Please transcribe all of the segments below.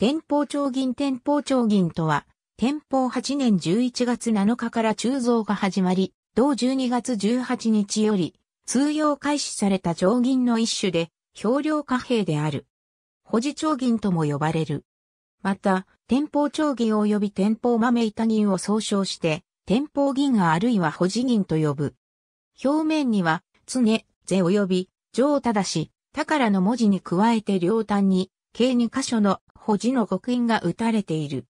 天保長銀天保長銀とは、天保8年11月7日から鋳造が始まり、同12月18日より、通用開始された長銀の一種で、表量貨幣である。保持長銀とも呼ばれる。また、天保長銀及び天保豆板銀を総称して、天保銀あるいは保持銀と呼ぶ。表面には、常、是及び、上正し、宝の文字に加えて両端に、計2箇所の保持の刻印が打たれている。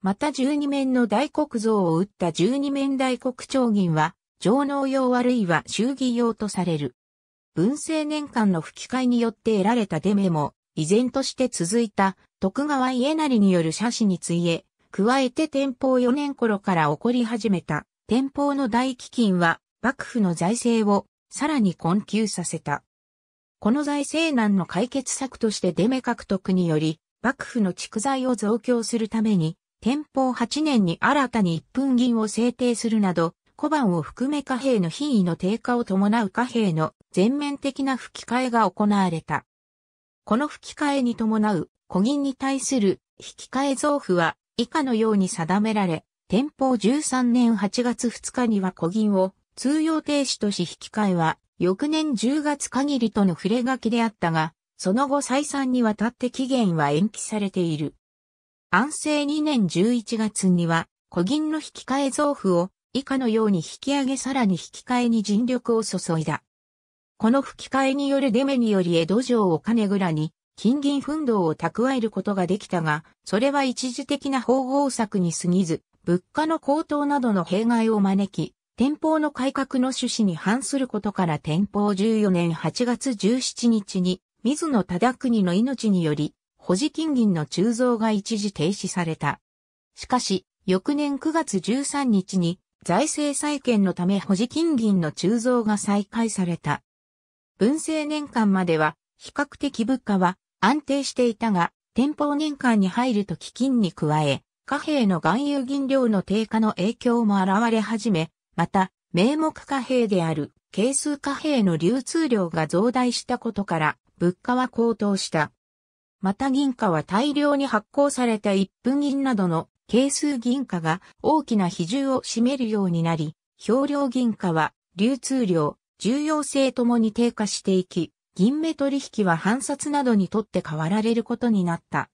また十二面の大黒像を打った十二面大黒長銀は、上納用あるいは衆議用とされる。文政年間の吹き替えによって得られたデメも、依然として続いた徳川家成による写真に次え、加えて天保4年頃から起こり始めた天保の大飢饉は幕府の財政をさらに困窮させた。この財政難の解決策としてデメ獲得により、幕府の蓄財を増強するために、天保8年に新たに一分銀を制定するなど、小判を含め貨幣の品位の低下を伴う貨幣の全面的な吹き替えが行われた。この吹き替えに伴う小銀に対する引き換え増付は以下のように定められ、天保13年8月2日には小銀を通用停止とし引き換えは翌年10月限りとの触れ書きであったが、その後再三にわたって期限は延期されている。安政2年11月には、古銀の引き換え増付を以下のように引き上げさらに引き換えに尽力を注いだ。この吹き替えによるデメにより江戸城を金蔵に金銀奮闘を蓄えることができたが、それは一時的な方法策に過ぎず、物価の高騰などの弊害を招き、天保の改革の趣旨に反することから天保14年8月17日に水野忠国の命により、保持金銀の鋳造が一時停止された。しかし、翌年9月13日に財政再建のため保持金銀の鋳造が再開された。文政年間までは比較的物価は安定していたが、天保年間に入ると基金に加え、貨幣の含有銀量の低下の影響も現れ始め、また、名目貨幣である係数貨幣の流通量が増大したことから、物価は高騰した。また銀貨は大量に発行された一分銀などの係数銀貨が大きな比重を占めるようになり、表量銀貨は流通量、重要性ともに低下していき、銀目取引は反札などにとって変わられることになった。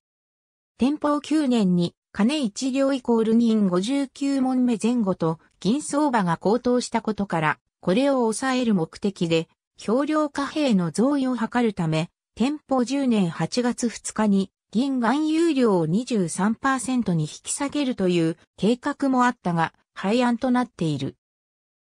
天保9年に金1両イコール銀59問目前後と銀相場が高騰したことから、これを抑える目的で漂量貨幣の増位を図るため、店舗10年8月2日に銀含有量を23%に引き下げるという計画もあったが、廃案となっている。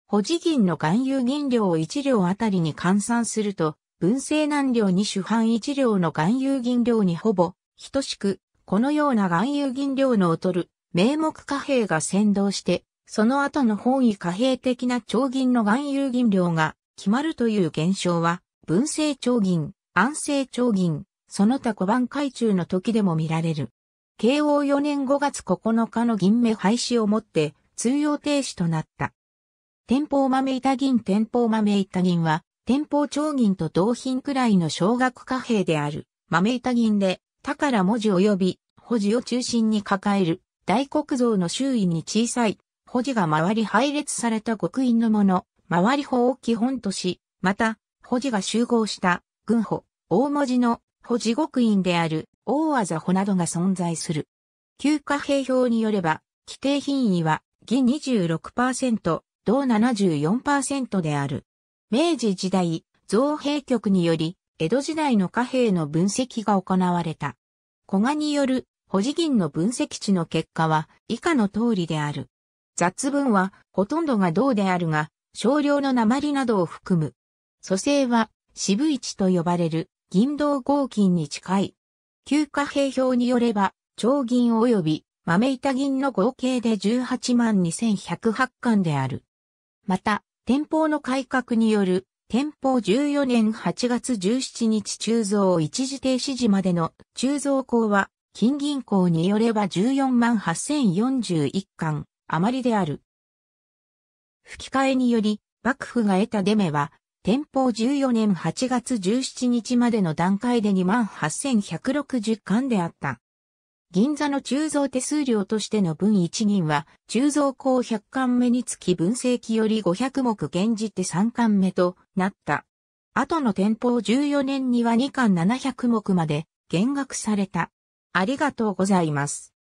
保持銀の含有銀量を1両あたりに換算すると、分政難量に主犯1両の含有銀量にほぼ等しく、このような含有銀量の劣る名目貨幣が先導して、その後の本位貨幣的な長銀の含有銀量が決まるという現象は、文政長銀、安政長銀、その他小判海中の時でも見られる。慶応4年5月9日の銀目廃止をもって通用停止となった。天保豆板銀天保豆板銀は、天保長銀と同品くらいの小額貨幣である。豆板銀で、他から文字及び保持を中心に抱える大黒像の周囲に小さい保持が回り配列された極印のもの、回り法を基本とし、また、保持が集合した軍保、大文字の保持極印である大技保などが存在する。旧貨幣表によれば、規定品位は、義26%、同74%である。明治時代、造幣局により、江戸時代の貨幣の分析が行われた。古賀による、保持銀の分析値の結果は、以下の通りである。雑文は、ほとんどが銅であるが、少量の鉛などを含む。蘇生は、渋市と呼ばれる銀銅合金に近い。旧貨幣表によれば、長銀及び豆板銀の合計で18万2108貫である。また、天保の改革による、天保14年8月17日鋳造一時停止時までの鋳造工は、金銀行によれば14万8041貫余りである。吹き替えにより、幕府が得たデメは、天保14年8月17日までの段階で28,160巻であった。銀座の鋳造手数料としての分1銀は、鋳造工100巻目につき分析期より500目現じて3巻目となった。後の天保14年には2巻700目まで減額された。ありがとうございます。